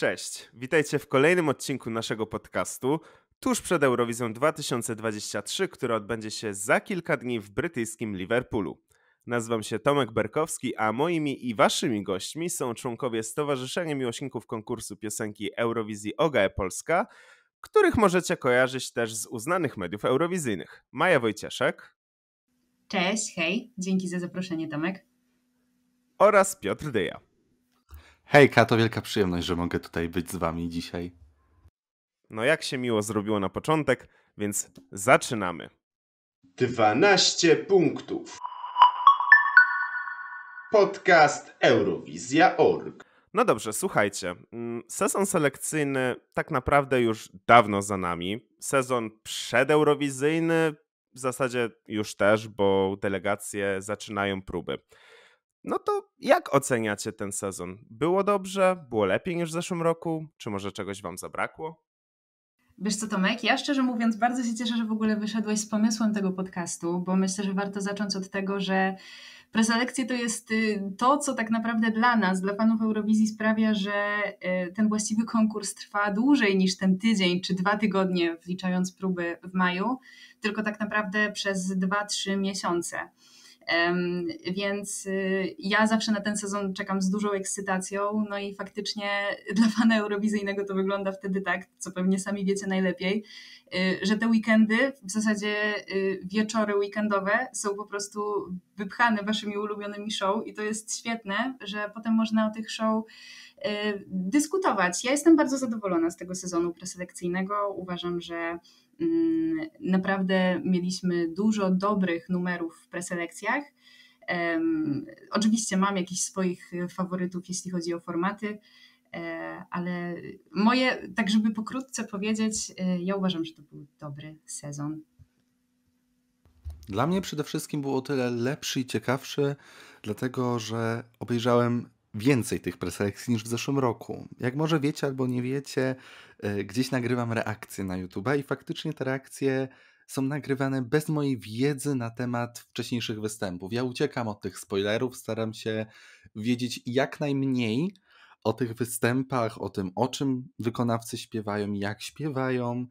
Cześć, witajcie w kolejnym odcinku naszego podcastu tuż przed Eurowizją 2023, która odbędzie się za kilka dni w brytyjskim Liverpoolu. Nazywam się Tomek Berkowski, a moimi i waszymi gośćmi są członkowie Stowarzyszenia Miłośników Konkursu Piosenki Eurowizji OGAE Polska, których możecie kojarzyć też z uznanych mediów eurowizyjnych. Maja Wojcieszek. Cześć, hej, dzięki za zaproszenie Tomek. Oraz Piotr Dyja. Hejka, to wielka przyjemność, że mogę tutaj być z wami dzisiaj. No jak się miło zrobiło na początek, więc zaczynamy. 12 punktów. Podcast Eurowizja.org. No dobrze, słuchajcie. Mm, sezon selekcyjny tak naprawdę już dawno za nami. Sezon przedeurowizyjny w zasadzie już też, bo delegacje zaczynają próby. No to jak oceniacie ten sezon? Było dobrze? Było lepiej niż w zeszłym roku? Czy może czegoś wam zabrakło? Wiesz co, Tomek, ja szczerze mówiąc bardzo się cieszę, że w ogóle wyszedłeś z pomysłem tego podcastu, bo myślę, że warto zacząć od tego, że preselekcje to jest y, to, co tak naprawdę dla nas, dla fanów Eurowizji sprawia, że y, ten właściwy konkurs trwa dłużej niż ten tydzień czy dwa tygodnie, wliczając próby w maju, tylko tak naprawdę przez 2-3 miesiące. Więc y, ja zawsze na ten sezon czekam z dużą ekscytacją, no i faktycznie dla fana eurowizyjnego to wygląda wtedy tak, co pewnie sami wiecie najlepiej, y, że te weekendy, w zasadzie y, wieczory weekendowe są po prostu wypchane waszymi ulubionymi show i to jest świetne, że potem można o tych show dyskutować. Ja jestem bardzo zadowolona z tego sezonu preselekcyjnego. Uważam, że Mm, naprawdę mieliśmy dużo dobrych numerów w preselekcjach. Oczywiście mam jakichś swoich faworytów, jeśli chodzi o formaty, e, ale moje, tak żeby pokrótce powiedzieć, e, ja uważam, że to był dobry sezon. Dla mnie przede wszystkim było o tyle lepszy i ciekawszy, dlatego że obejrzałem więcej tych preselekcji niż w zeszłym roku. Jak może wiecie albo nie wiecie, e, gdzieś nagrywam reakcje na YouTube'a i faktycznie te reakcje są nagrywane bez mojej wiedzy na temat wcześniejszych występów. Ja uciekam od tych spoilerów, staram się wiedzieć jak najmniej o tych występach, o tym, o czym wykonawcy śpiewają, jak śpiewają,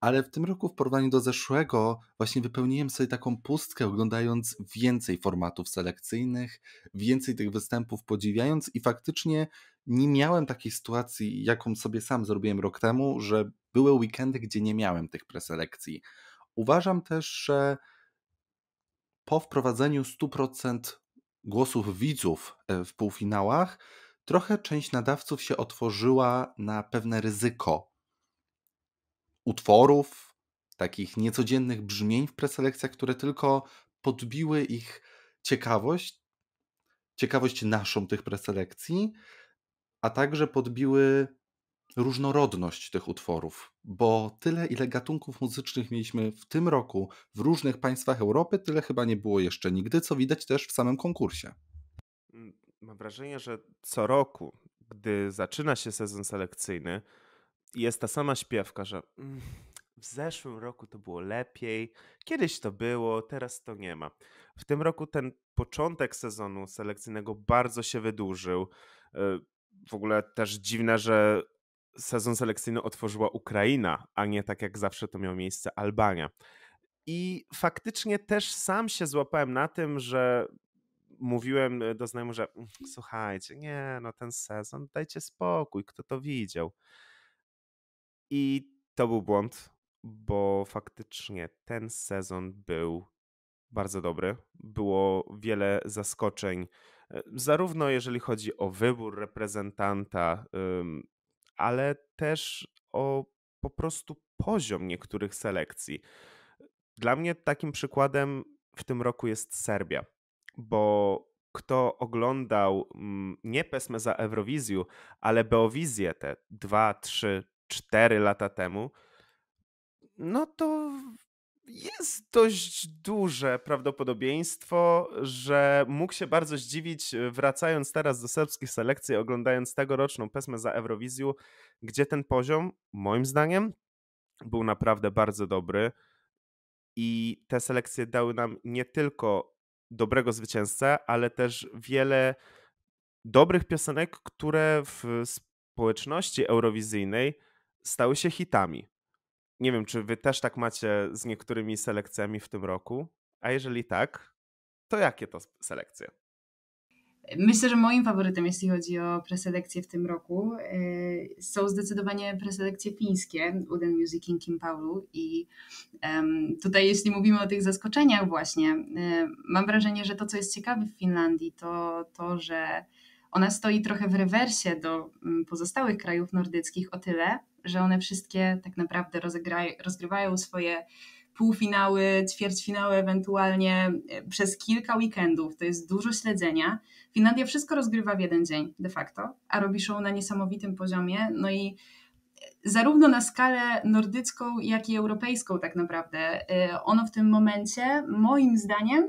ale w tym roku w porównaniu do zeszłego właśnie wypełniłem sobie taką pustkę, oglądając więcej formatów selekcyjnych, więcej tych występów podziwiając i faktycznie nie miałem takiej sytuacji, jaką sobie sam zrobiłem rok temu, że były weekendy, gdzie nie miałem tych preselekcji. Uważam też, że po wprowadzeniu 100% głosów widzów e, w półfinałach, trochę część nadawców się otworzyła na pewne ryzyko utworów, takich niecodziennych brzmień w preselekcjach, które tylko podbiły ich ciekawość, ciekawość naszą tych preselekcji, a także podbiły różnorodność tych utworów, bo tyle, ile gatunków muzycznych mieliśmy w tym roku w różnych państwach Europy, tyle chyba nie było jeszcze nigdy, co widać też w samym konkursie. Mm, mam wrażenie, że co roku, gdy zaczyna się sezon selekcyjny, jest ta sama śpiewka, że mm, w zeszłym roku to było lepiej, kiedyś to było, teraz to nie ma. W tym roku ten początek sezonu selekcyjnego bardzo się wydłużył. E, w ogóle też dziwne, że sezon selekcyjny otworzyła Ukraina, a nie tak jak zawsze to miało miejsce Albania. I faktycznie też sam się złapałem na tym, że mówiłem e, do znajomych, że mm, słuchajcie, nie, no ten sezon, dajcie spokój, kto to widział. I to był błąd, bo faktycznie ten sezon był bardzo dobry. Było wiele zaskoczeń, e, zarówno jeżeli chodzi o wybór reprezentanta, ale też o po prostu poziom niektórych selekcji. Dla mnie takim przykładem w tym roku jest Serbia, bo kto oglądał mm, nie Pesme za Eurowizję, ale Beowizję te dwa, trzy, 4 lata temu, no to jest dość duże prawdopodobieństwo, że mógł się bardzo zdziwić, e, wracając teraz do serbskich selekcji, oglądając tegoroczną pesmę za Eurowizją, gdzie ten poziom, moim zdaniem, był naprawdę bardzo dobry. I te selekcje dały nam nie tylko dobrego zwycięzcę, ale też wiele dobrych piosenek, które w społeczności eurowizyjnej stały się hitami. Nie wiem, czy wy też tak macie z niektórymi selekcjami w tym roku, a jeżeli tak, to jakie to selekcje? Myślę, że moim faworytem, jeśli chodzi o preselekcje w tym roku, e, są zdecydowanie preselekcje fińskie Uden Music in Paulu. I tutaj, jeśli mówimy o tych zaskoczeniach, właśnie, e, mam wrażenie, że to, co jest ciekawe w Finlandii, to to, że ona stoi trochę w rewersie do mm, pozostałych krajów nordyckich o tyle, że one wszystkie tak naprawdę rozgrywają swoje półfinały, ćwierćfinały ewentualnie e, przez kilka weekendów. To jest dużo śledzenia. Finlandia wszystko rozgrywa w jeden dzień de facto, a robi show na niesamowitym poziomie. No i e, zarówno na skalę nordycką, jak i europejską tak naprawdę. E, ono w tym momencie, moim zdaniem,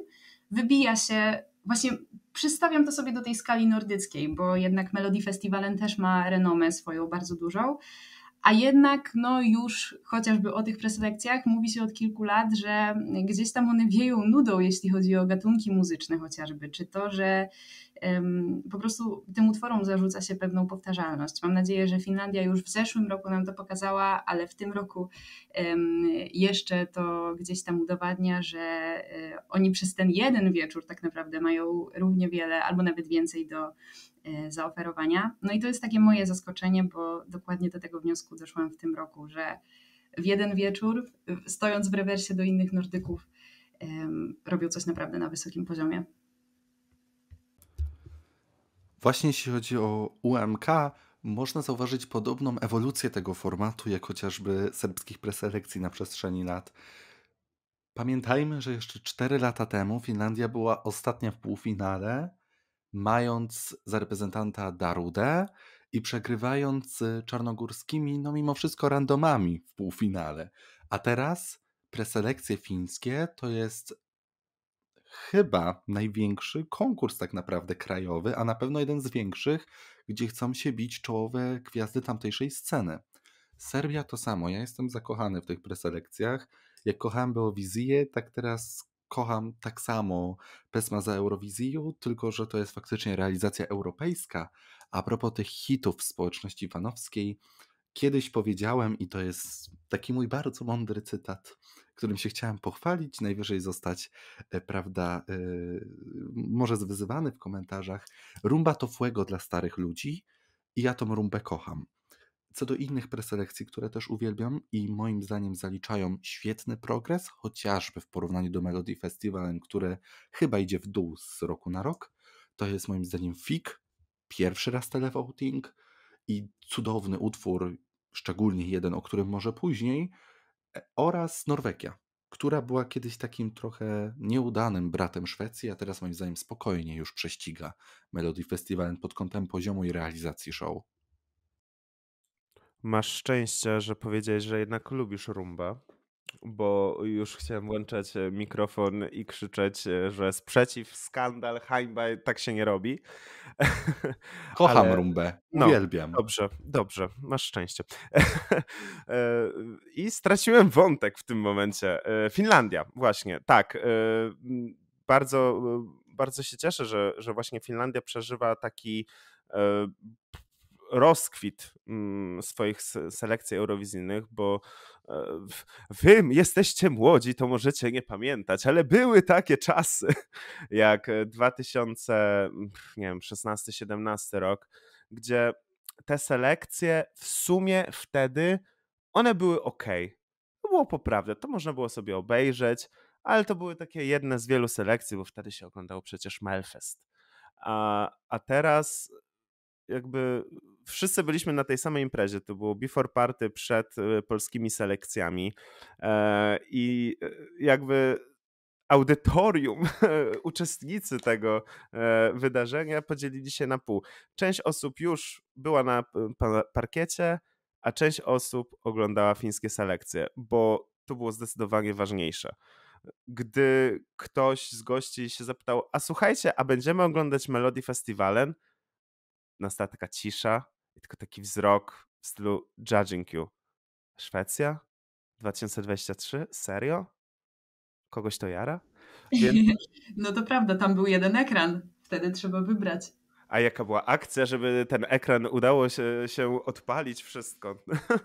wybija się właśnie przystawiam to sobie do tej skali nordyckiej, bo jednak Melody Festivalen też ma renomę swoją bardzo dużą. A jednak no już chociażby o tych preselekcjach mówi się od kilku lat, że gdzieś tam one wieją nudą, jeśli chodzi o gatunki muzyczne chociażby, czy to, że po prostu tym utworom zarzuca się pewną powtarzalność. Mam nadzieję, że Finlandia już w zeszłym roku nam to pokazała, ale w tym roku jeszcze to gdzieś tam udowadnia, że e, oni przez ten jeden wieczór tak naprawdę mają równie wiele albo nawet więcej do e, zaoferowania. No i to jest takie moje zaskoczenie, bo dokładnie do tego wniosku doszłam w tym roku, że w jeden wieczór, stojąc w rewersie do innych Nordyków, robią coś naprawdę na wysokim poziomie. Właśnie jeśli chodzi o UMK, można zauważyć podobną ewolucję tego formatu, jak chociażby serbskich preselekcji na przestrzeni lat. Pamiętajmy, że jeszcze 4 lata temu Finlandia była ostatnia w półfinale, mając za reprezentanta Darudę i przegrywając czarnogórskimi, no mimo wszystko randomami w półfinale. A teraz preselekcje fińskie to jest chyba największy konkurs tak naprawdę krajowy, a na pewno jeden z większych, gdzie chcą się bić czołowe gwiazdy tamtejszej sceny. Serbia to samo. Ja jestem zakochany w tych preselekcjach. Jak kochałem Beowizję, tak teraz kocham tak samo Pesma za Eurowizję, tylko że to jest faktycznie realizacja europejska. A propos tych hitów społeczności fanowskiej, kiedyś powiedziałem, i to jest taki mój bardzo mądry cytat, którym się chciałem pochwalić, najwyżej zostać, e, prawda, e, może zwyzywany w komentarzach. Rumba to fuego dla starych ludzi i ja tą rumbę kocham. Co do innych preselekcji, które też uwielbiam i moim zdaniem zaliczają świetny progres, chociażby w porównaniu do Melody Festivalem, które chyba idzie w dół z roku na rok, to jest moim zdaniem Fig, pierwszy raz televoting i cudowny utwór, szczególnie jeden, o którym może później, E, oraz Norwegia, która była kiedyś takim trochę nieudanym bratem Szwecji, a teraz moim zdaniem spokojnie już prześciga Melody Festival pod kątem poziomu i realizacji show. Masz szczęście, że powiedziałeś, że jednak lubisz rumba bo już chciałem włączać e, mikrofon i krzyczeć, e, że sprzeciw, skandal, hańba, tak się nie robi. Kocham Ale... rumbę, no, uwielbiam. Dobrze, dobrze, masz szczęście. E, I straciłem wątek w tym momencie. Finlandia, właśnie, tak. Bardzo, bardzo się cieszę, że, że właśnie Finlandia przeżywa taki rozkwit mm, swoich selekcji eurowizyjnych, bo Wy jesteście młodzi, to możecie nie pamiętać, ale były takie czasy, jak 2016-17 e, rok, gdzie te selekcje w sumie wtedy one były ok. To było poprawne, to można było sobie obejrzeć, ale to były takie jedne z wielu selekcji, bo wtedy się oglądało przecież Melfest. A, a teraz jakby wszyscy byliśmy na tej samej imprezie. To było before party przed e, polskimi selekcjami. E, I e, jakby audytorium, uczestnicy tego wydarzenia podzielili się na pół. Część osób już była na parkiecie, a część osób oglądała fińskie selekcje, bo to było zdecydowanie ważniejsze. Gdy ktoś z gości się zapytał, a słuchajcie, a będziemy oglądać Melody Festivalen? nastała taka cisza i tylko taki wzrok w stylu judging you. Szwecja? 2023? Serio? Kogoś to jara? Więc... No to prawda, tam był jeden ekran, wtedy trzeba wybrać. A jaka była akcja, żeby ten ekran udało się, się odpalić wszystko?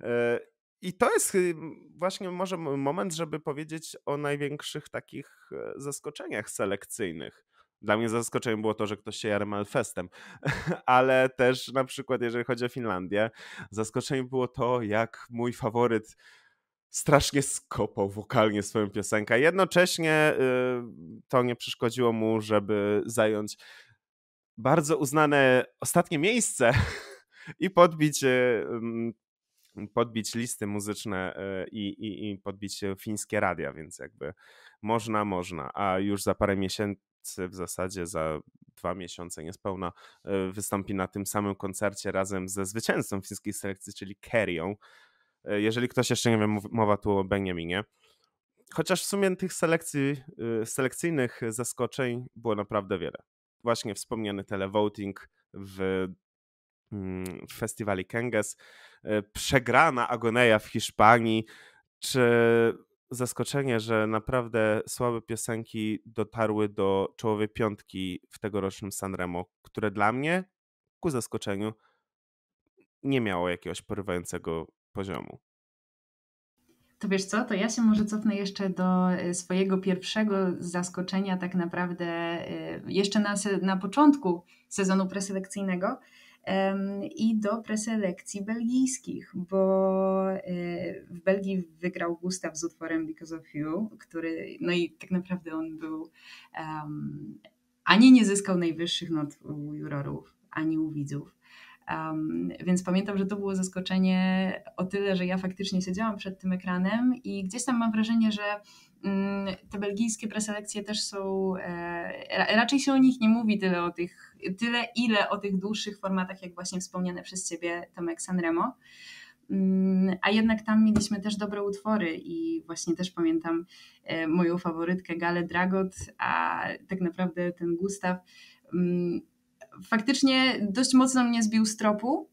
E, I to jest właśnie może moment, żeby powiedzieć o największych takich e, zaskoczeniach selekcyjnych. Dla mnie zaskoczeniem było to, że ktoś się jarem festem, ale też na przykład jeżeli chodzi o Finlandię, zaskoczeniem było to, jak mój faworyt strasznie skopał wokalnie swoją piosenkę. Jednocześnie y, to nie przeszkodziło mu, żeby zająć bardzo uznane ostatnie miejsce i podbić, y, mm, podbić listy muzyczne y, i, i, i podbić fińskie radia, więc jakby można, można, a już za parę miesięcy w zasadzie za dwa miesiące niespełna e, wystąpi na tym samym koncercie razem ze zwycięzcą fińskiej selekcji, czyli Kerią. E, jeżeli ktoś jeszcze nie wie, mowa tu o Benjaminie. Chociaż w sumie tych selekcji, e, selekcyjnych zaskoczeń było naprawdę wiele. Właśnie wspomniany televoting w mm, w festiwali Kenges, przegrana Agoneja w Hiszpanii, czy zaskoczenie, że naprawdę słabe piosenki dotarły do czołowej piątki w tegorocznym Sanremo, które dla mnie, ku zaskoczeniu, nie miało jakiegoś porywającego poziomu. To wiesz co, to ja się może cofnę jeszcze do e, swojego pierwszego zaskoczenia, tak naprawdę e, jeszcze na, na początku sezonu preselekcyjnego, i do preselekcji belgijskich, bo e, w Belgii wygrał Gustaw z utworem Because of You, który, no i tak naprawdę on był, um, ani nie zyskał najwyższych not u jurorów, ani u widzów. Um, więc pamiętam, że to było zaskoczenie o tyle, że ja faktycznie siedziałam przed tym ekranem i gdzieś tam mam wrażenie, że um, te belgijskie preselekcje też są, e, raczej się o nich nie mówi tyle o tych tyle, ile o tych dłuższych formatach, jak właśnie wspomniane przez Ciebie Tomek Sanremo. Mm, a jednak tam mieliśmy też dobre utwory i właśnie też pamiętam e, moją faworytkę Gale Dragot, a tak naprawdę ten Gustaw mm, faktycznie dość mocno mnie zbił z tropu.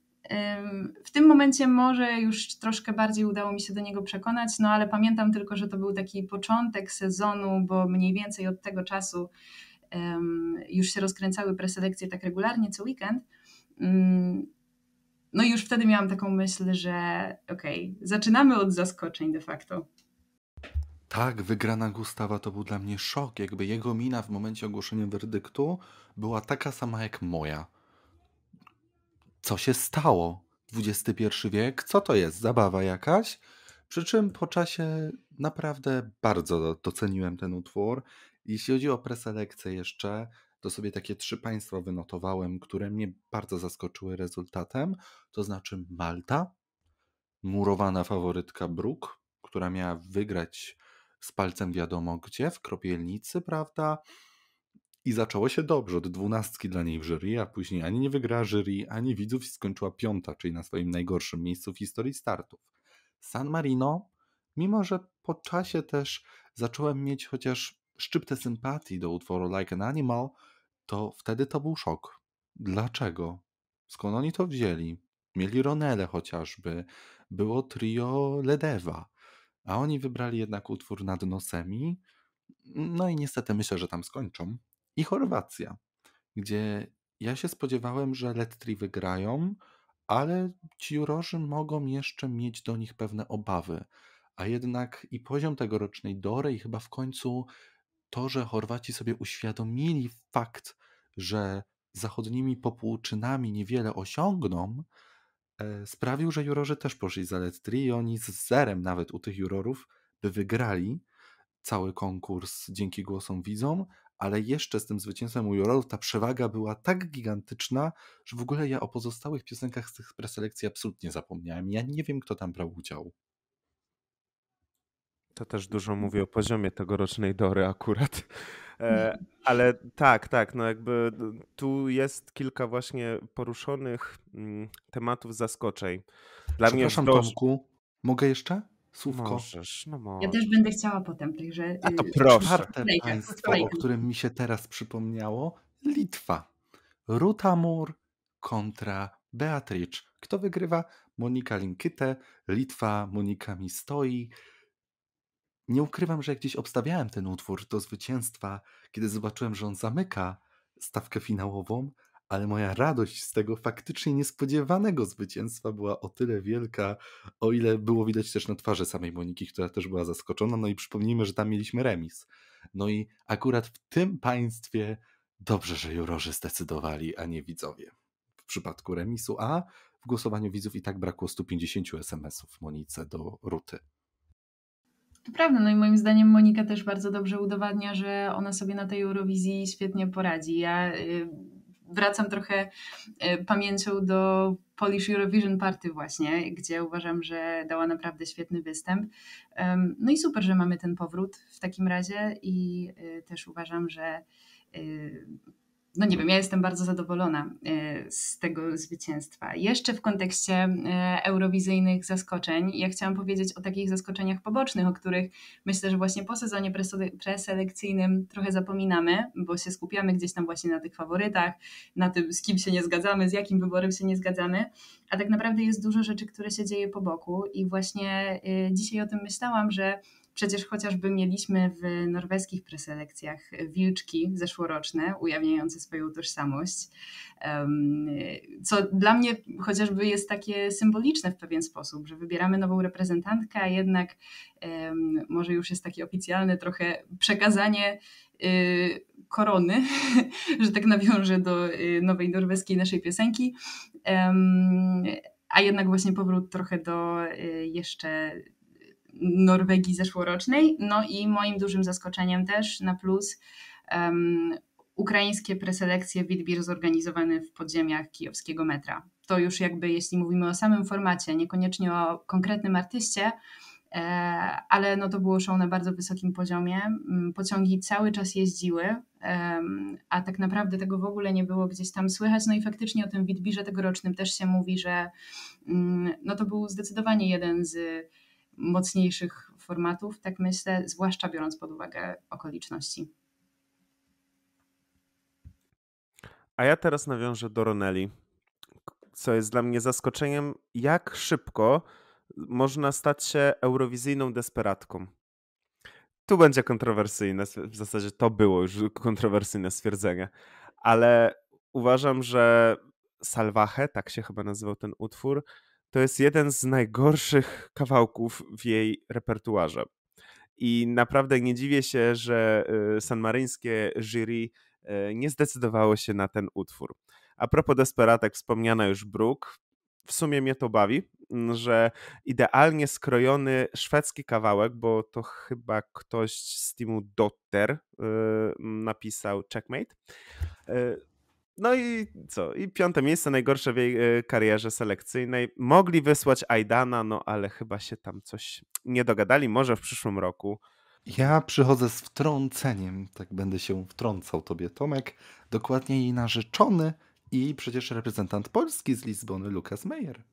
W tym momencie może już troszkę bardziej udało mi się do niego przekonać, no ale pamiętam tylko, że to był taki początek sezonu, bo mniej więcej od tego czasu już się rozkręcały preselekcje tak regularnie co weekend. Mm, no i już wtedy miałam taką myśl, że okej, okay, zaczynamy od zaskoczeń de facto. Tak, wygrana Gustawa to był dla mnie szok. Jakby jego mina w momencie ogłoszenia werdyktu była taka sama jak moja. Co się stało? XXI wiek? Co to jest? Zabawa jakaś? Przy czym po czasie naprawdę bardzo doceniłem ten utwór. Jeśli chodzi o preselekcję jeszcze, to sobie takie trzy państwa wynotowałem, które mnie bardzo zaskoczyły rezultatem, to znaczy Malta, murowana faworytka Bruk, która miała wygrać z palcem wiadomo gdzie, w kropielnicy, prawda? I zaczęło się dobrze, od dwunastki dla niej w jury, a później ani nie wygra jury, ani widzów i skończyła piąta, czyli na swoim najgorszym miejscu w historii startów. San Marino, mimo że po czasie też zacząłem mieć chociaż szczyptę sympatii do utworu Like an Animal, to wtedy to był szok. Dlaczego? Skąd oni to wzięli? Mieli Ronele chociażby, było trio Ledewa, a oni wybrali jednak utwór nad nosemi. No i niestety myślę, że tam skończą. I Chorwacja, gdzie ja się spodziewałem, że Letri wygrają, ale ci jurorzy mogą jeszcze mieć do nich pewne obawy. A jednak i poziom tegorocznej Dory i chyba w końcu to, że Chorwaci sobie uświadomili fakt, że zachodnimi popłuczynami niewiele osiągną, e, sprawił, że jurorzy też poszli za Letri i oni z zerem nawet u tych jurorów by wygrali cały konkurs dzięki głosom widzom, ale jeszcze z tym zwycięstwem u jurorów ta przewaga była tak gigantyczna, że w ogóle ja o pozostałych piosenkach z tych preselekcji absolutnie zapomniałem. Ja nie wiem, kto tam brał udział. To też dużo mówi o poziomie tegorocznej Dory akurat. E, mhm. Ale tak, tak, no jakby tu jest kilka właśnie poruszonych mm, tematów zaskoczeń. Dla Przepraszam, mnie dość... Tomku, mogę jeszcze? Słówko. Możesz, no możesz. Ja też będę chciała potem, także... A to y, proszę. Czwarte tak, państwo, o którym mi się teraz przypomniało, Litwa. Ruta Mur kontra Beatrice. Kto wygrywa? Monika Linkyte, Litwa Monika stoi nie ukrywam, że jak gdzieś obstawiałem ten utwór do zwycięstwa, kiedy zobaczyłem, że on zamyka stawkę finałową, ale moja radość z tego faktycznie niespodziewanego zwycięstwa była o tyle wielka, o ile było widać też na twarzy samej Moniki, która też była zaskoczona. No i przypomnijmy, że tam mieliśmy remis. No i akurat w tym państwie dobrze, że jurorzy zdecydowali, a nie widzowie w przypadku remisu, a w głosowaniu widzów i tak brakło 150 SMS-ów Monice do Ruty. To prawda, no i moim zdaniem Monika też bardzo dobrze udowadnia, że ona sobie na tej Eurowizji świetnie poradzi. Ja y, wracam trochę y, pamięcią do Polish Eurovision Party właśnie, gdzie uważam, że dała naprawdę świetny występ. No i super, że mamy ten powrót w takim razie i y, też uważam, że no nie wiem, ja jestem bardzo zadowolona e, z tego zwycięstwa. Jeszcze w kontekście e, eurowizyjnych zaskoczeń, ja chciałam powiedzieć o takich zaskoczeniach pobocznych, o których myślę, że właśnie po sezonie preselekcyjnym trochę zapominamy, bo się skupiamy gdzieś tam właśnie na tych faworytach, na tym, z kim się nie zgadzamy, z jakim wyborem się nie zgadzamy, a tak naprawdę jest dużo rzeczy, które się dzieje po boku i właśnie e, dzisiaj o tym myślałam, że Przecież chociażby mieliśmy w norweskich preselekcjach wilczki zeszłoroczne, ujawniające swoją tożsamość, co dla mnie chociażby jest takie symboliczne w pewien sposób, że wybieramy nową reprezentantkę, a jednak może już jest takie oficjalne trochę przekazanie y, korony, że tak nawiążę do y, nowej norweskiej naszej piosenki. A jednak właśnie powrót trochę do y, jeszcze Norwegii zeszłorocznej. No i moim dużym zaskoczeniem też na plus um, ukraińskie preselekcje Wilbir zorganizowane w podziemiach kijowskiego metra. To już jakby, jeśli mówimy o samym formacie, niekoniecznie o konkretnym artyście, e, ale no to było show na bardzo wysokim poziomie. Mm, pociągi cały czas jeździły, e, a tak naprawdę tego w ogóle nie było gdzieś tam słychać. No i faktycznie o tym Witbirze tegorocznym też się mówi, że mm, no to był zdecydowanie jeden z mocniejszych formatów, tak myślę, zwłaszcza biorąc pod uwagę okoliczności. A ja teraz nawiążę do Roneli, co jest dla mnie zaskoczeniem, jak szybko można stać się eurowizyjną desperatką. Tu będzie kontrowersyjne, w zasadzie to było już kontrowersyjne stwierdzenie, ale uważam, że Salvaje, tak się chyba nazywał ten utwór, to jest jeden z najgorszych kawałków w jej repertuarze. I naprawdę nie dziwię się, że y, sanmaryńskie jury y, nie zdecydowało się na ten utwór. A propos Desperatek, wspomniana już Brook, w sumie mnie to bawi, mm, że idealnie skrojony szwedzki kawałek, bo to chyba ktoś z teamu Dotter y, napisał Checkmate. No i co? I piąte miejsce, najgorsze w jej e, karierze selekcyjnej. Mogli wysłać Aidana, no ale chyba się tam coś nie dogadali. Może w przyszłym roku. Ja przychodzę z wtrąceniem, tak będę się wtrącał tobie, Tomek. Dokładnie jej narzeczony i przecież reprezentant Polski z Lizbony, Lukas Meyer.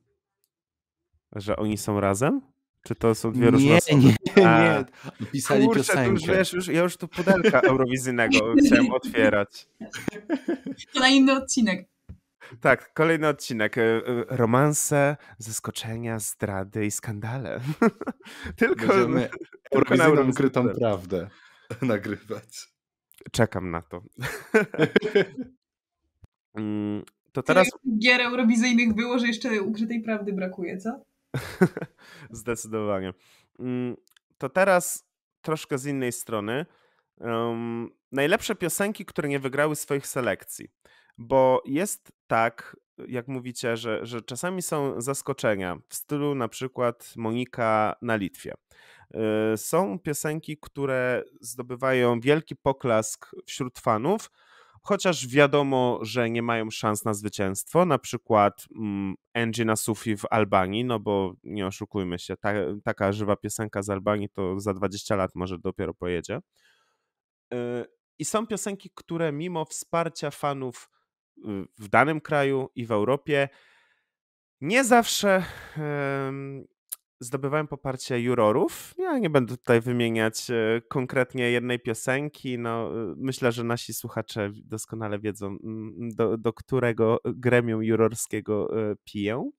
Że oni są razem? Czy to są dwie różne nie, osoby? Nie, nie, nie. Pisali Kurczę, piosenkę. Już, wiesz, już, ja już tu pudelka eurowizyjnego chciałem otwierać. Kolejny odcinek. Tak, kolejny odcinek. E, e, romanse, zaskoczenia, zdrady i skandale. tylko Będziemy tylko na ukrytą prawdę nagrywać. Czekam na to. Mm, to teraz... Gier eurowizyjnych było, że jeszcze ukrytej prawdy brakuje, co? Zdecydowanie. Mm, to teraz troszkę z innej strony. Um, najlepsze piosenki, które nie wygrały swoich selekcji. Bo jest tak, jak mówicie, że, że czasami są zaskoczenia w stylu na przykład Monika na Litwie. E, są piosenki, które zdobywają wielki poklask wśród fanów, chociaż wiadomo, że nie mają szans na zwycięstwo, na przykład mm, Angie na Sufi w Albanii, no bo nie oszukujmy się, ta, taka żywa piosenka z Albanii to za 20 lat może dopiero pojedzie. E, I są piosenki, które mimo wsparcia fanów w danym kraju i w Europie nie zawsze zdobywałem poparcie jurorów. Ja nie będę tutaj wymieniać e, konkretnie jednej piosenki. No, e, myślę, że nasi słuchacze doskonale wiedzą, do, do którego gremium jurorskiego e, piję.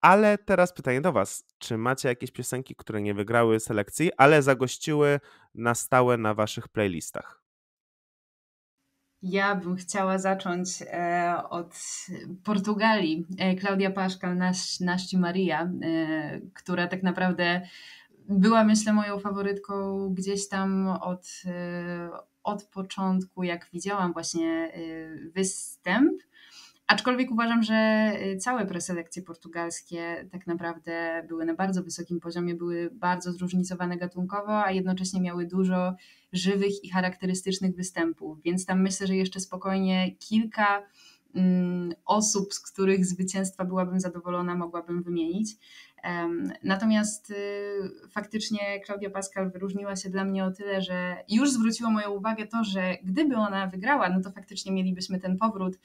Ale teraz pytanie do Was. Czy macie jakieś piosenki, które nie wygrały selekcji, ale zagościły na stałe na Waszych playlistach? Ja bym chciała zacząć e, od Portugalii. Klaudia e, Pascal, nasz, Naszci Maria, e, która tak naprawdę była, myślę, moją faworytką gdzieś tam od, od początku, jak widziałam właśnie występ. Aczkolwiek uważam, że całe preselekcje portugalskie tak naprawdę były na bardzo wysokim poziomie, były bardzo zróżnicowane gatunkowo, a jednocześnie miały dużo żywych i charakterystycznych występów, więc tam myślę, że jeszcze spokojnie kilka mm, osób, z których zwycięstwa byłabym zadowolona, mogłabym wymienić. Natomiast y, faktycznie Klaudia Pascal wyróżniła się dla mnie o tyle, że już zwróciło moją uwagę to, że gdyby ona wygrała, no to faktycznie mielibyśmy ten powrót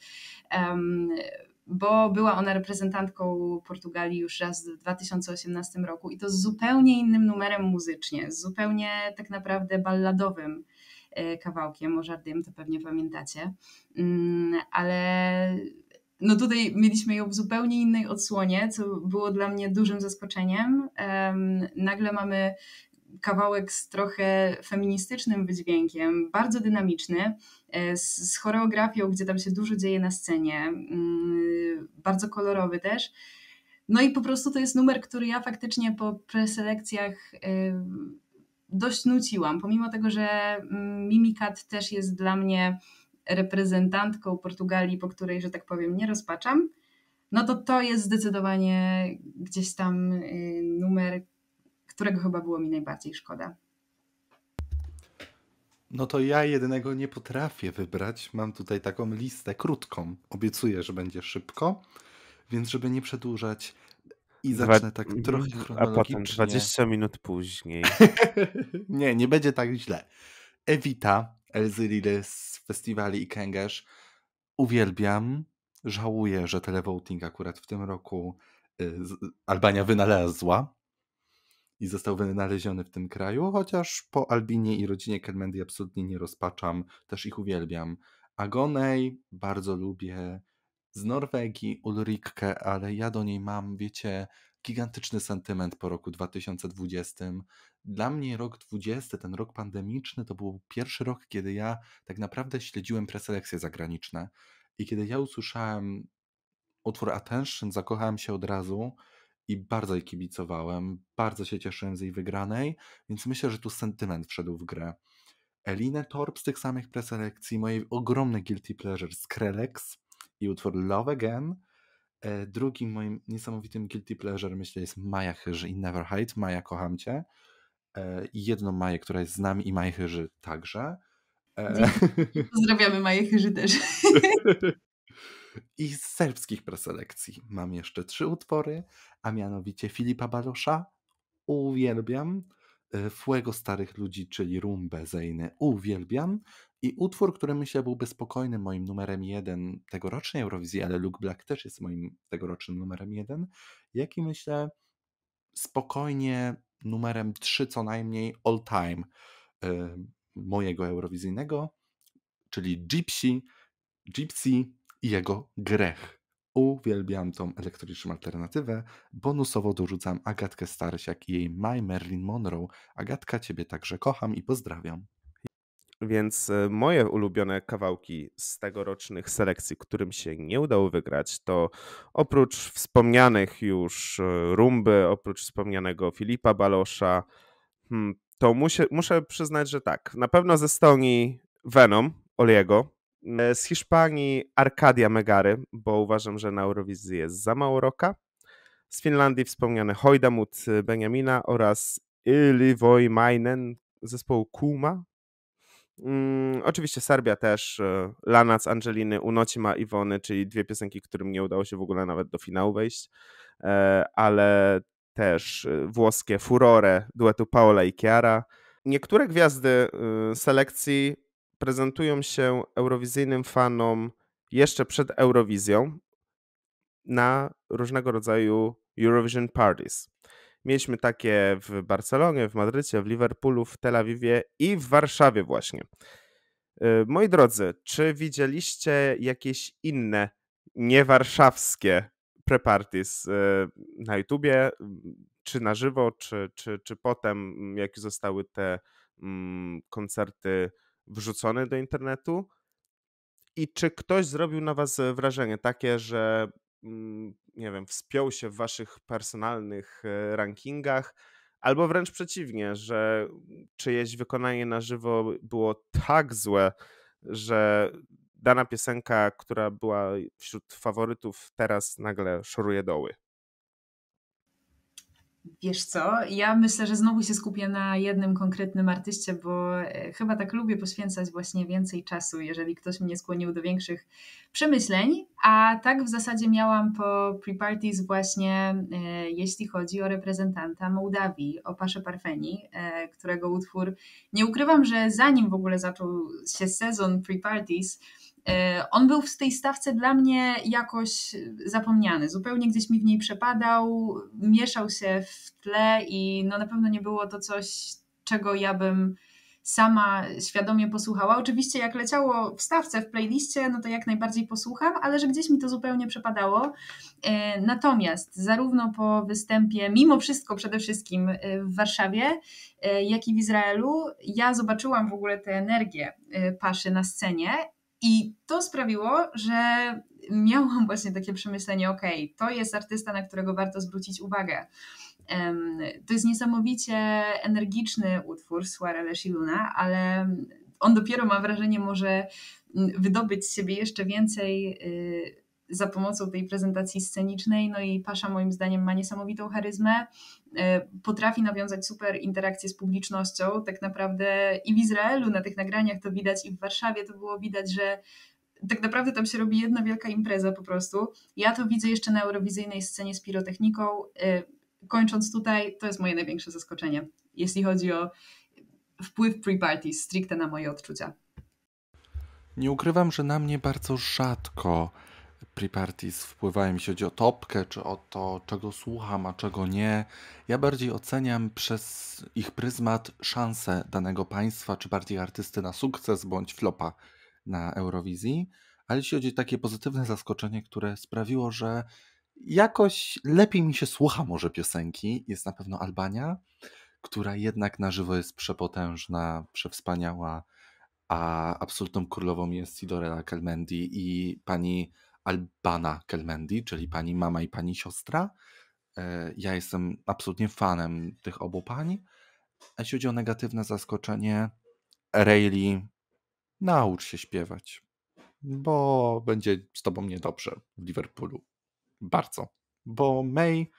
bo była ona reprezentantką Portugalii już raz w 2018 roku i to z zupełnie innym numerem muzycznie, z zupełnie tak naprawdę balladowym e, kawałkiem o Żardym, to pewnie pamiętacie, mm, ale no tutaj mieliśmy ją w zupełnie innej odsłonie, co było dla mnie dużym zaskoczeniem. nagle mamy kawałek z trochę feministycznym wydźwiękiem, bardzo dynamiczny, e, z, z choreografią, gdzie tam się dużo dzieje na scenie, mm, bardzo kolorowy też. No i po prostu to jest numer, który ja faktycznie po preselekcjach e, dość nuciłam, pomimo tego, że mm, Mimikat też jest dla mnie reprezentantką Portugalii, po której, że tak powiem, nie rozpaczam, no to to jest zdecydowanie gdzieś tam y, numer, którego chyba było mi najbardziej szkoda. No to ja jedynego nie potrafię wybrać. Mam tutaj taką listę krótką. Obiecuję, że będzie szybko, więc żeby nie przedłużać i zacznę tak Dwa... trochę chronologicznie. A potem 20 minut później. nie, nie będzie tak źle. Evita, Elzy Lily z festiwali i Kęgesz. Uwielbiam. Żałuję, że televoting akurat w tym roku y, Albania wynalazła i został wynaleziony w tym kraju, chociaż po Albinie i rodzinie Kelmendi absolutnie nie rozpaczam, też ich uwielbiam. Agonej bardzo lubię, z Norwegii Ulrikkę, ale ja do niej mam, wiecie, gigantyczny sentyment po roku 2020. Dla mnie rok 20, ten rok pandemiczny, to był pierwszy rok, kiedy ja tak naprawdę śledziłem preselekcje zagraniczne. I kiedy ja usłyszałem utwór Attention, zakochałem się od razu i bardzo jej kibicowałem, bardzo się cieszyłem z jej wygranej, więc myślę, że tu sentyment wszedł w grę. Elinę Torp z tych samych preselekcji, mojej ogromny guilty pleasure Skrelex i utwór Love Again. E, drugim moim niesamowitym guilty pleasure myślę jest Maja Chyży i Never Hide. Maja, kocham cię. E, I jedną Maję, która jest z nami i Maja Chyży także. E, Pozdrawiamy Maję Chyży też. I z serbskich preselekcji mam jeszcze trzy utwory, a mianowicie Filipa Balosza, uwielbiam, y, Fuego Starych Ludzi, czyli Rumbe Zejny, uwielbiam i utwór, który myślę byłby spokojnym moim numerem jeden tegorocznej Eurowizji, ale Luke Black też jest moim tegorocznym numerem jeden, jaki myślę spokojnie numerem trzy co najmniej all time y, mojego eurowizyjnego, czyli Gypsy, Gypsy i jego grech. Uwielbiam tą elektroniczną alternatywę. Bonusowo dorzucam Agatkę Starysiak i jej My Merlin Monroe. Agatka, ciebie także kocham i pozdrawiam. Więc e, moje ulubione kawałki z tegorocznych selekcji, którym się nie udało wygrać, to oprócz wspomnianych już e, Rumby, oprócz wspomnianego Filipa Balosza, hmm, to musie, muszę przyznać, że tak. Na pewno ze stoni Venom, Oliego, E, z Hiszpanii Arkadia Megary, bo uważam, że na Eurowizji jest za mało roka. Z Finlandii wspomniane Hojdamut e, Benjamina oraz Yli Mainen zespołu Kuma. Mm, oczywiście Serbia też, e, Lanac Angeliny, Unocima Iwony, czyli dwie piosenki, którym nie udało się w ogóle nawet do finału wejść, ale też włoskie Furore duetu Paola i Chiara. Niektóre gwiazdy selekcji prezentują się eurowizyjnym fanom jeszcze przed Eurowizją na różnego rodzaju Eurovision Parties. Mieliśmy takie w Barcelonie, w Madrycie, w Liverpoolu, w Tel Awiwie i w Warszawie właśnie. Y, moi drodzy, czy widzieliście jakieś inne niewarszawskie preparties y, na YouTubie, mm, czy na żywo, czy, czy, czy potem, jakie zostały te mm, koncerty wrzucony do internetu i czy ktoś zrobił na was e, wrażenie takie, że mm, nie wiem, wspiął się w waszych personalnych e, rankingach, albo wręcz przeciwnie, że mm, czyjeś wykonanie na żywo było tak złe, że dana piosenka, która była wśród faworytów, teraz nagle szoruje doły. Wiesz co, ja myślę, że znowu się skupię na jednym konkretnym artyście, bo e, chyba tak lubię poświęcać właśnie więcej czasu, jeżeli ktoś mnie skłonił do większych przemyśleń, a tak w zasadzie miałam po pre-parties właśnie, e, jeśli chodzi o reprezentanta Mołdawii, o Pasze Parfeni, e, którego utwór, nie ukrywam, że zanim w ogóle zaczął się sezon pre-parties, E, on był w tej stawce dla mnie jakoś zapomniany, zupełnie gdzieś mi w niej przepadał, mieszał się w tle i no na pewno nie było to coś, czego ja bym sama świadomie posłuchała. Oczywiście jak leciało w stawce, w playliście, no to jak najbardziej posłucham, ale że gdzieś mi to zupełnie przepadało. E, natomiast zarówno po występie, mimo wszystko przede wszystkim e, w Warszawie, jak i w Izraelu, ja zobaczyłam w ogóle tę energię Paszy na scenie i to sprawiło, że miałam właśnie takie przemyślenie: ok, to jest artysta, na którego warto zwrócić uwagę. To jest niesamowicie energiczny utwór Suarele Luna, ale on dopiero, mam wrażenie, może mm, wydobyć z siebie jeszcze więcej y, za pomocą tej prezentacji scenicznej. No i Pasza, moim zdaniem, ma niesamowitą charyzmę. Y, potrafi nawiązać super interakcje z publicznością. Tak naprawdę i w Izraelu na tych nagraniach to widać, i w Warszawie to było widać, że tak naprawdę tam się robi jedna wielka impreza po prostu. Ja to widzę jeszcze na eurowizyjnej scenie z pirotechniką. Y, kończąc tutaj, to jest moje największe zaskoczenie, jeśli chodzi o wpływ pre-party stricte na moje odczucia. Nie ukrywam, że na mnie bardzo rzadko pre-parties wpływają, jeśli chodzi o topkę, czy o to, czego słucham, a czego nie. Ja bardziej oceniam przez ich pryzmat szansę danego państwa, czy bardziej artysty na sukces bądź flopa na Eurowizji. Ale jeśli chodzi o takie pozytywne zaskoczenie, które sprawiło, że jakoś lepiej mi się słucha może piosenki, jest na pewno Albania, która jednak na żywo jest przepotężna, przewspaniała a absolutną królową jest Sidorela Kelmendi i pani Albana Kelmendi, czyli pani mama i pani siostra. E, ja jestem absolutnie fanem tych obu pań. A jeśli chodzi o negatywne zaskoczenie, Rayleigh, naucz się śpiewać, bo będzie z tobą niedobrze w Liverpoolu. Bardzo. Bo May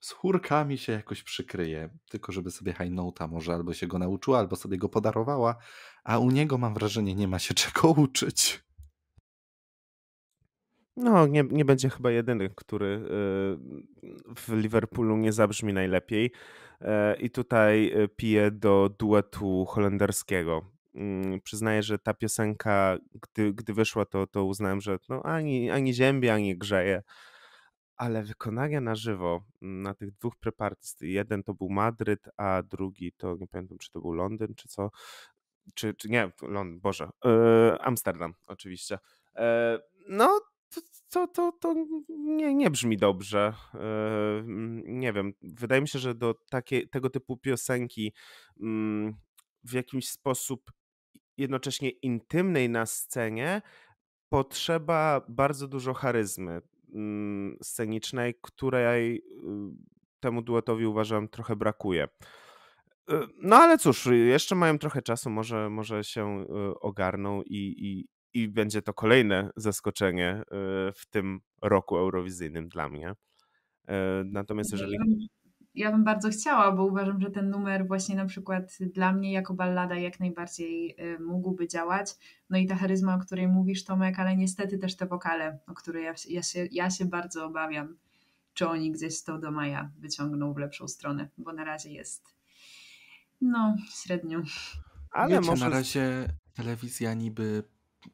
z chórkami się jakoś przykryje, tylko żeby sobie high nota może albo się go nauczyła, albo sobie go podarowała, a u niego mam wrażenie nie ma się czego uczyć. No, nie, nie będzie chyba jedyny, który y, w Liverpoolu nie zabrzmi najlepiej. Y, I tutaj y, piję do duetu holenderskiego. Mm, przyznaję, że ta piosenka, gdy, gdy wyszła, to, to uznałem, że no, ani, ani ziębie, ani grzeje. Ale wykonania na żywo mm, na tych dwóch prepartist, jeden to był Madryt, a drugi to nie pamiętam, czy to był Londyn, czy co. Czy, czy nie, Londyn, Boże, Amsterdam oczywiście. E, no, to, to, to nie, nie brzmi dobrze. E, mm, nie wiem, wydaje mi się, że do takie, tego typu piosenki mm, w jakiś sposób jednocześnie intymnej na scenie potrzeba bardzo dużo charyzmy mm, scenicznej, której y, temu duetowi uważam trochę brakuje. E, no ale cóż, jeszcze mają trochę czasu, może, może się y, ogarną i, i, i będzie to kolejne zaskoczenie e, w tym roku eurowizyjnym dla mnie. E, natomiast jeżeli. Ja bym bardzo chciała, bo uważam, że ten numer właśnie na przykład dla mnie jako ballada jak najbardziej e, mógłby działać. No i ta charyzma, o której mówisz, Tomek, ale niestety też te wokale, o które ja, ja, się, ja się bardzo obawiam, czy oni gdzieś to do maja wyciągną w lepszą stronę, bo na razie jest no średnio. Ale Wiecie, może... na razie telewizja niby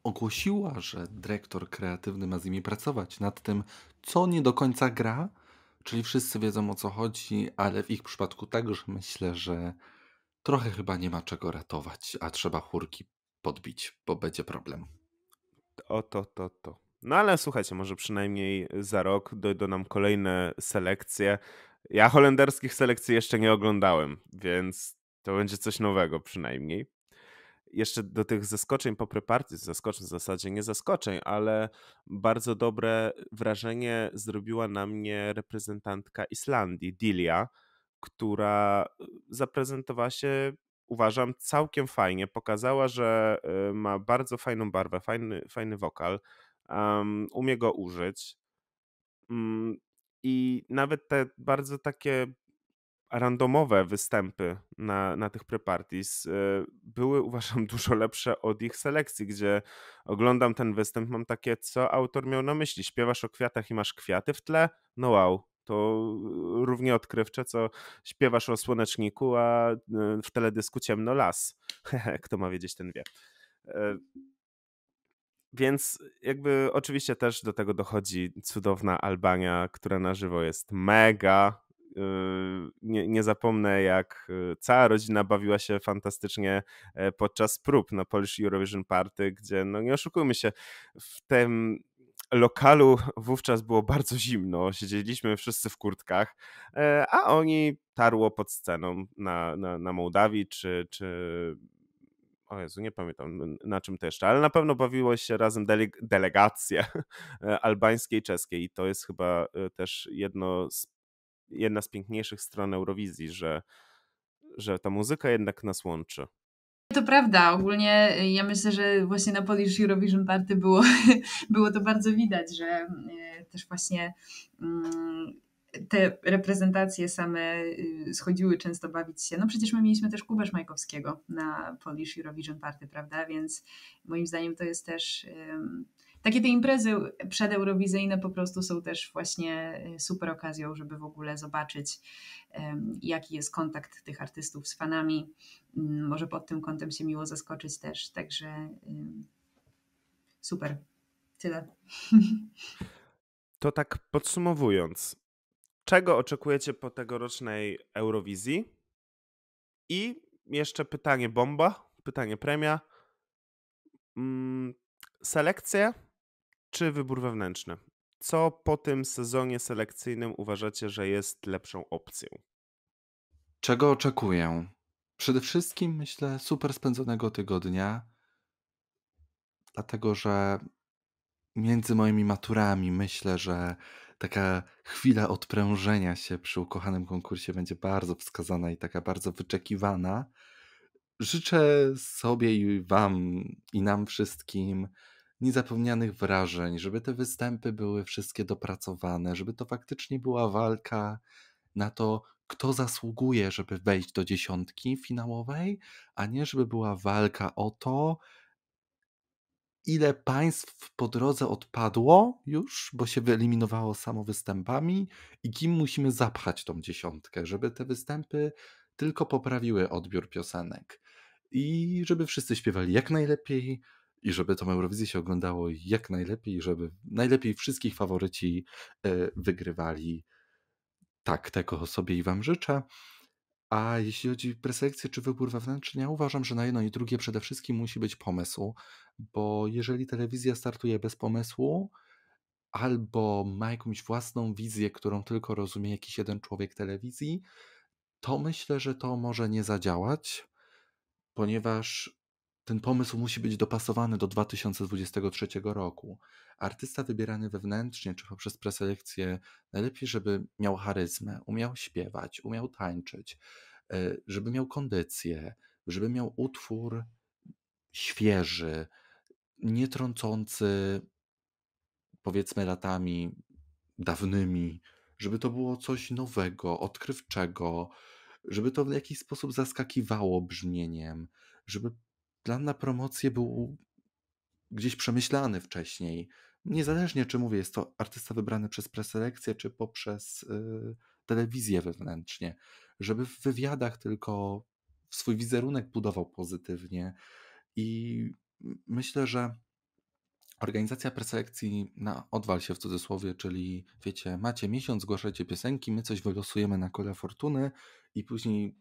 ogłosiła, że dyrektor kreatywny ma z nimi pracować nad tym, co nie do końca gra, czyli wszyscy wiedzą o co chodzi, ale w ich przypadku także myślę, że trochę chyba nie ma czego ratować, a trzeba chórki podbić, bo będzie problem. O to, to, to. No ale słuchajcie, może przynajmniej za rok dojdą nam kolejne selekcje. Ja holenderskich selekcji jeszcze nie oglądałem, więc to będzie coś nowego przynajmniej jeszcze do tych zaskoczeń po prepartii zaskoczeń w zasadzie, nie zaskoczeń, ale bardzo dobre wrażenie zrobiła na mnie reprezentantka Islandii, Dilia, która e, zaprezentowała się, uważam, całkiem fajnie. Pokazała, że e, ma bardzo fajną barwę, fajny, fajny wokal, um, umie go użyć. Um, I nawet te bardzo takie randomowe występy na, na tych prepartis e, były, uważam, dużo lepsze od ich selekcji, gdzie oglądam ten występ, mam takie, co autor miał na myśli. Śpiewasz o kwiatach i masz kwiaty w tle? No wow, to równie odkrywcze, co śpiewasz o słoneczniku, a e, w teledysku ciemno las. Kto ma wiedzieć, ten wie. E, więc jakby oczywiście też do tego dochodzi cudowna Albania, która na żywo jest mega, Y, nie, nie zapomnę, jak y, cała rodzina bawiła się fantastycznie e, podczas prób na Polish Eurovision Party, gdzie, no nie oszukujmy się, w tym lokalu wówczas było bardzo zimno, siedzieliśmy wszyscy w kurtkach, e, a oni tarło pod sceną na, na, na Mołdawii czy, czy o Jezu, nie pamiętam na czym to jeszcze, ale na pewno bawiło się razem dele, delegacja e, albańskiej, czeskiej i to jest chyba też jedno z jedna z piękniejszych stron Eurowizji, że, że ta muzyka jednak nas łączy. To prawda, ogólnie y, ja myślę, że właśnie na Polish Eurovision Party było, było to bardzo widać, że y, też właśnie mm, te reprezentacje same y, schodziły często bawić się. No przecież my mieliśmy też Kubę Szmajkowskiego na Polish Eurovision Party, prawda? Więc moim zdaniem to jest też takie te imprezy przedeurowizyjne po prostu są też właśnie y, super okazją, żeby w ogóle zobaczyć, jaki jest kontakt tych artystów z fanami. Mm, może pod tym kątem się miło zaskoczyć też, także super. Tyle. To tak podsumowując, czego oczekujecie po tegorocznej Eurowizji? I jeszcze pytanie bomba, pytanie premia. Mm, Selekcja czy wybór wewnętrzny? Co po tym sezonie selekcyjnym uważacie, że jest lepszą opcją? Czego oczekuję? Przede wszystkim myślę super spędzonego tygodnia, dlatego że między moimi maturami myślę, że taka chwila odprężenia się przy ukochanym konkursie będzie bardzo wskazana i taka bardzo wyczekiwana. Życzę sobie i Wam i nam wszystkim niezapomnianych wrażeń, żeby te występy były wszystkie dopracowane, żeby to faktycznie była walka na to, kto zasługuje, żeby wejść do dziesiątki finałowej, a nie żeby była walka o to, ile państw po drodze odpadło już, bo się wyeliminowało samo występami i kim musimy zapchać tą dziesiątkę, żeby te występy tylko poprawiły odbiór piosenek i żeby wszyscy śpiewali jak najlepiej, i żeby tą Eurowizję się oglądało jak najlepiej, żeby najlepiej wszystkich faworyci e, wygrywali. Tak, tego sobie i Wam życzę. A jeśli chodzi o preselekcję czy wybór wewnętrzny, ja uważam, że na jedno i drugie przede wszystkim musi być pomysł, bo jeżeli telewizja startuje bez pomysłu, albo ma jakąś własną wizję, którą tylko rozumie jakiś jeden człowiek telewizji, to myślę, że to może nie zadziałać, ponieważ ten pomysł musi być dopasowany do 2023 roku. Artysta wybierany wewnętrznie czy poprzez preselekcję najlepiej, żeby miał charyzmę, umiał śpiewać, umiał tańczyć, e, żeby miał kondycję, żeby miał utwór świeży, nie trącący powiedzmy latami dawnymi, żeby to było coś nowego, odkrywczego, żeby to w jakiś sposób zaskakiwało brzmieniem, żeby plan na promocję był gdzieś przemyślany wcześniej. Niezależnie, czy mówię, jest to artysta wybrany przez preselekcję, czy poprzez y, telewizję wewnętrznie, żeby w wywiadach tylko swój wizerunek budował pozytywnie. I myślę, że organizacja preselekcji na odwal się w cudzysłowie, czyli wiecie, macie miesiąc, zgłaszajcie piosenki, my coś wylosujemy na kole fortuny i później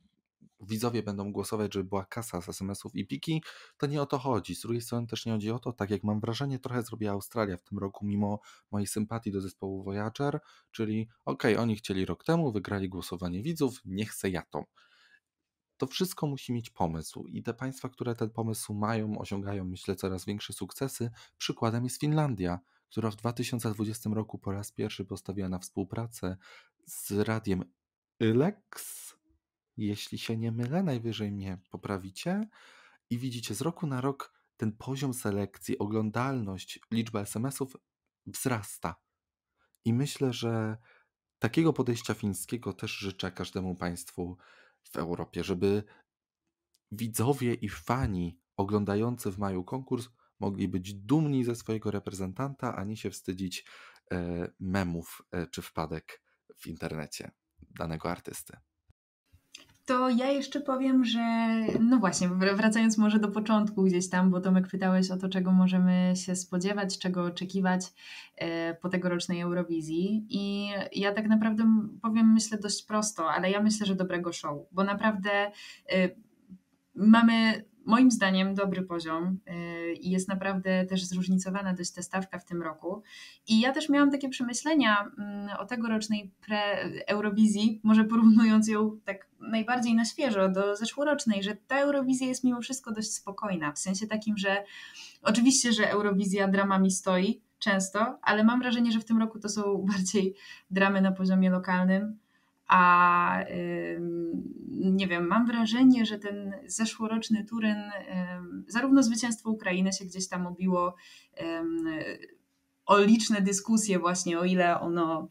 widzowie będą głosować, żeby była kasa z SMS-ów i piki, to nie o to chodzi. Z drugiej strony też nie chodzi o to, tak jak mam wrażenie, trochę zrobiła Australia w tym roku, mimo mojej sympatii do zespołu Voyager, czyli okej, okay, oni chcieli rok temu, wygrali głosowanie widzów, nie chcę ja to. To wszystko musi mieć pomysł i te państwa, które ten pomysł mają, osiągają, myślę, coraz większe sukcesy. Przykładem jest Finlandia, która w 2020 roku po raz pierwszy postawiła na współpracę z radiem Ylex, jeśli się nie mylę, najwyżej mnie poprawicie i widzicie z roku na rok ten poziom selekcji, oglądalność, liczba SMS-ów wzrasta. I myślę, że takiego podejścia fińskiego też życzę każdemu państwu w Europie, żeby widzowie i fani oglądający w maju konkurs mogli być dumni ze swojego reprezentanta, a nie się wstydzić e, memów e, czy wpadek w internecie danego artysty. To ja jeszcze powiem, że no właśnie, wracając może do początku gdzieś tam, bo Tomek pytałeś o to, czego możemy się spodziewać, czego oczekiwać e, po tegorocznej Eurowizji. I ja tak naprawdę powiem, myślę dość prosto, ale ja myślę, że dobrego show, bo naprawdę e, mamy moim zdaniem dobry poziom y, i jest naprawdę też zróżnicowana dość ta stawka w tym roku. I ja też miałam takie przemyślenia mm, o tegorocznej pre Eurowizji, może porównując ją tak najbardziej na świeżo do zeszłorocznej, że ta Eurowizja jest mimo wszystko dość spokojna, w sensie takim, że oczywiście, że Eurowizja dramami stoi często, ale mam wrażenie, że w tym roku to są bardziej dramy na poziomie lokalnym a nie wiem, mam wrażenie, że ten zeszłoroczny Turyn, zarówno zwycięstwo Ukrainy się gdzieś tam obiło o liczne dyskusje właśnie, o ile ono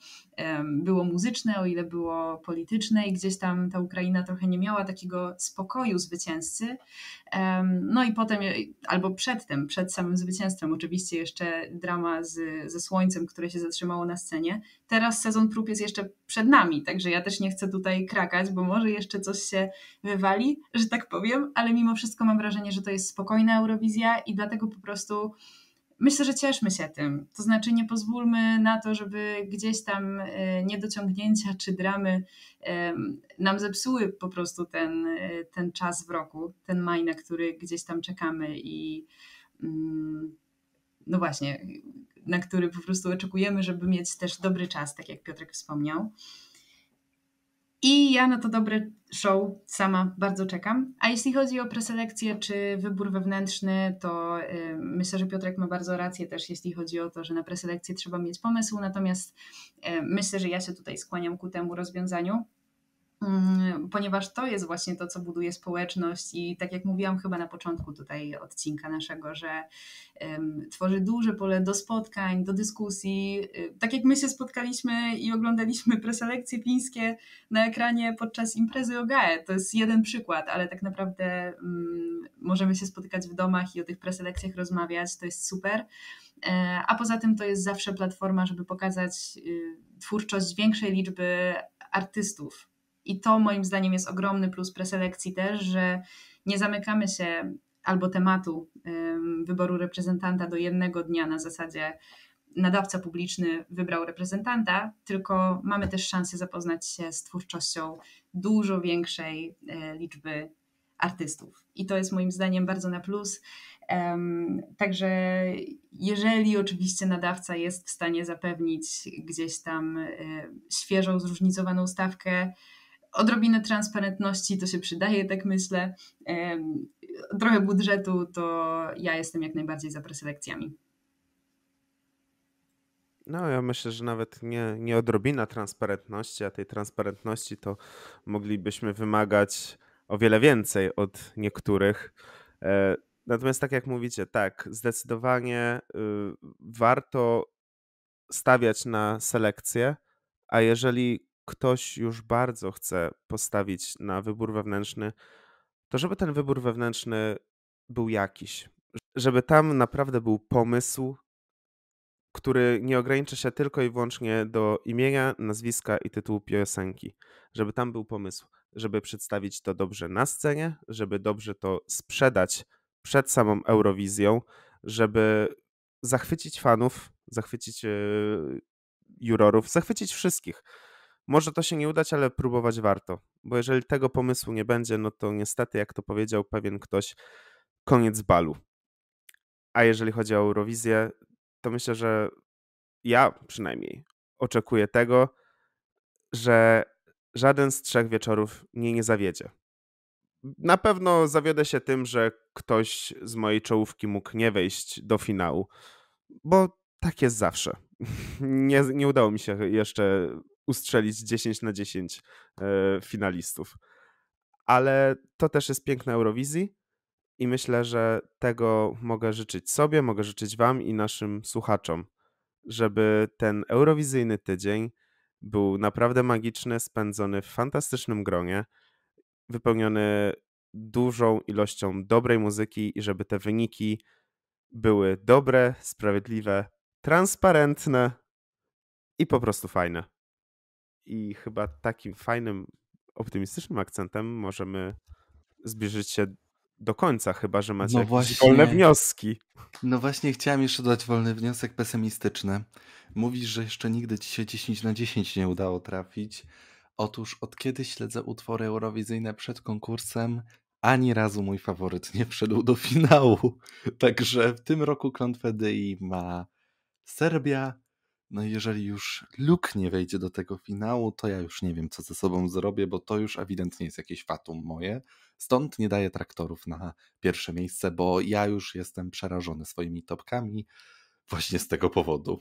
było muzyczne, o ile było polityczne i gdzieś tam ta Ukraina trochę nie miała takiego spokoju zwycięzcy. No i potem, albo przedtem, przed samym zwycięstwem oczywiście jeszcze drama z, ze Słońcem, które się zatrzymało na scenie. Teraz sezon prób jest jeszcze przed nami, także ja też nie chcę tutaj krakać, bo może jeszcze coś się wywali, że tak powiem, ale mimo wszystko mam wrażenie, że to jest spokojna Eurowizja i dlatego po prostu myślę, że cieszmy się tym. To znaczy, nie pozwólmy na to, żeby gdzieś tam e, niedociągnięcia czy dramy e, nam zepsuły po prostu ten, e, ten czas w roku, ten maj, na który gdzieś tam czekamy i mm, no właśnie, na który po prostu oczekujemy, żeby mieć też dobry czas, tak jak Piotrek wspomniał. I ja na to dobre show sama bardzo czekam. A jeśli chodzi o preselekcję czy wybór wewnętrzny, to y, myślę, że Piotrek ma bardzo rację też, jeśli chodzi o to, że na preselekcję trzeba mieć pomysł. Natomiast y, myślę, że ja się tutaj skłaniam ku temu rozwiązaniu Mm, ponieważ to jest właśnie to, co buduje społeczność i tak jak mówiłam chyba na początku tutaj odcinka naszego, że um, tworzy duże pole do spotkań, do dyskusji. Y, tak jak my się spotkaliśmy i oglądaliśmy preselekcje pińskie na ekranie podczas imprezy OGAE, to jest jeden przykład, ale tak naprawdę um, możemy się spotykać w domach i o tych preselekcjach rozmawiać, to jest super. E, a poza tym to jest zawsze platforma, żeby pokazać y, twórczość większej liczby artystów, i to moim zdaniem jest ogromny plus preselekcji też, że nie zamykamy się albo tematu wyboru reprezentanta do jednego dnia na zasadzie nadawca publiczny wybrał reprezentanta, tylko mamy też szansę zapoznać się z twórczością dużo większej e, liczby artystów. I to jest moim zdaniem bardzo na plus. Także jeżeli oczywiście nadawca jest w stanie zapewnić gdzieś tam e, świeżą, zróżnicowaną stawkę, odrobinę transparentności to się przydaje, tak myślę. Trochę budżetu to ja jestem jak najbardziej za preselekcjami. No, ja myślę, że nawet nie, nie odrobina transparentności, a tej transparentności to moglibyśmy wymagać o wiele więcej od niektórych. E, natomiast, tak jak mówicie, tak, zdecydowanie y, warto stawiać na selekcję, a jeżeli ktoś już bardzo chce postawić na wybór wewnętrzny, to żeby ten wybór wewnętrzny był jakiś, żeby tam naprawdę był pomysł, który nie ogranicza się tylko i wyłącznie do imienia, nazwiska i tytułu piosenki, żeby tam był pomysł, żeby przedstawić to dobrze na scenie, żeby dobrze to sprzedać przed samą Eurowizją, żeby zachwycić fanów, zachwycić e, jurorów, zachwycić wszystkich może to się nie udać, ale próbować warto, bo jeżeli tego pomysłu nie będzie, no to niestety, jak to powiedział pewien ktoś, koniec balu. A jeżeli chodzi o Eurowizję, to myślę, że ja przynajmniej oczekuję tego, że żaden z trzech wieczorów mnie nie zawiedzie. Na pewno zawiodę się tym, że ktoś z mojej czołówki mógł nie wejść do finału, bo tak jest zawsze. Nie, nie udało mi się jeszcze ustrzelić 10 na 10 e, finalistów. Ale to też jest piękne Eurowizji i myślę, że tego mogę życzyć sobie, mogę życzyć Wam i naszym słuchaczom, żeby ten eurowizyjny tydzień był naprawdę magiczny, spędzony w fantastycznym gronie, wypełniony dużą ilością dobrej muzyki i żeby te wyniki były dobre, sprawiedliwe, transparentne i po prostu fajne. I chyba takim fajnym, optymistycznym akcentem możemy zbliżyć się do końca, chyba że macie no właśnie, wolne wnioski. No właśnie, chciałem jeszcze dodać wolny wniosek pesymistyczny. Mówisz, że jeszcze nigdy ci się 10 na 10 nie udało trafić. Otóż od kiedy śledzę utwory eurowizyjne przed konkursem, ani razu mój faworyt nie wszedł do finału. Także w tym roku klątwę Dei ma Serbia, no i jeżeli już Luke nie wejdzie do tego finału, to ja już nie wiem, co ze sobą zrobię, bo to już ewidentnie jest jakieś fatum moje. Stąd nie daję traktorów na pierwsze miejsce, bo ja już jestem przerażony swoimi topkami właśnie z tego powodu.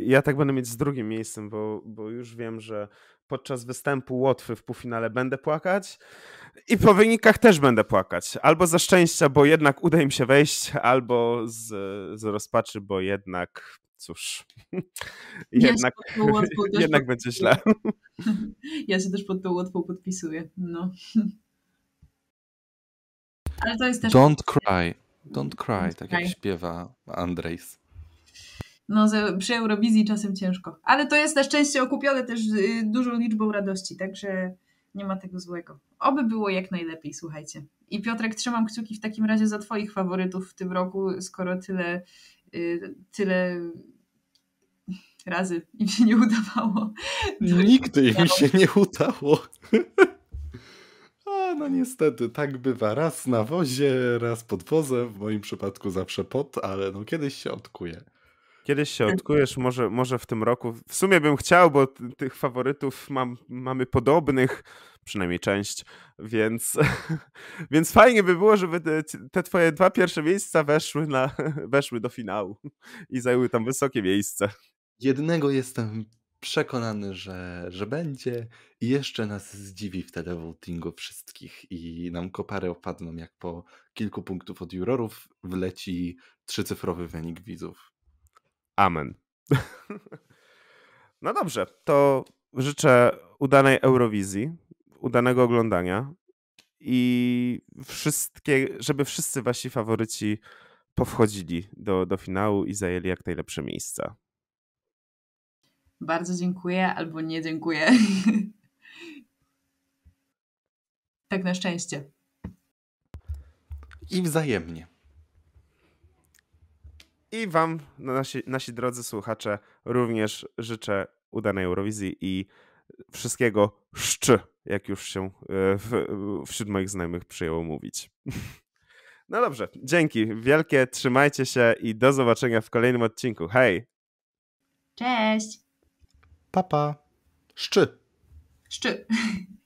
Ja tak będę mieć z drugim miejscem, bo, bo już wiem, że podczas występu Łotwy w półfinale będę płakać i po wynikach też będę płakać. Albo ze szczęścia, bo jednak uda im się wejść, albo z, z rozpaczy, bo jednak cóż, ja jednak, jednak będzie źle. Ja się też pod tą łotwą podpisuję. No. Ale to jest też. Don't cry. Don't cry, Don't tak cry. jak śpiewa Andrzejs. No, przy Eurowizji czasem ciężko. Ale to jest na szczęście okupione też y, dużą liczbą radości, także nie ma tego złego. Oby było jak najlepiej, słuchajcie. I Piotrek, trzymam kciuki w takim razie za Twoich faworytów w tym roku, skoro tyle Y, tyle razy im się nie udawało. To Nigdy im się nie udało. A no niestety, tak bywa. Raz na wozie, raz pod wozem. W moim przypadku zawsze pod, ale no kiedyś się odkuje. Kiedyś się tak. odkujesz, może, może w tym roku. W sumie bym chciał, bo tych faworytów mam, mamy podobnych przynajmniej część, więc, więc fajnie by było, żeby te, te, twoje dwa pierwsze miejsca weszły, na, weszły do finału i zajęły tam wysokie miejsce. Jednego jestem przekonany, że, że będzie i jeszcze nas zdziwi w televotingu wszystkich i nam kopary opadną, jak po kilku punktów od jurorów wleci trzycyfrowy wynik widzów. Amen. No dobrze, to życzę udanej Eurowizji udanego oglądania i wszystkie, żeby wszyscy wasi faworyci powchodzili do, do finału i zajęli jak najlepsze miejsca. Bardzo dziękuję albo nie dziękuję. tak na szczęście. I wzajemnie. I Wam, nasi, nasi drodzy słuchacze, również życzę udanej Eurowizji i wszystkiego szczy jak już się e, wśród moich znajomych przyjęło mówić. No dobrze, dzięki wielkie, trzymajcie się i do zobaczenia w kolejnym odcinku. Hej! Cześć! Papa! Szczy! Szczy!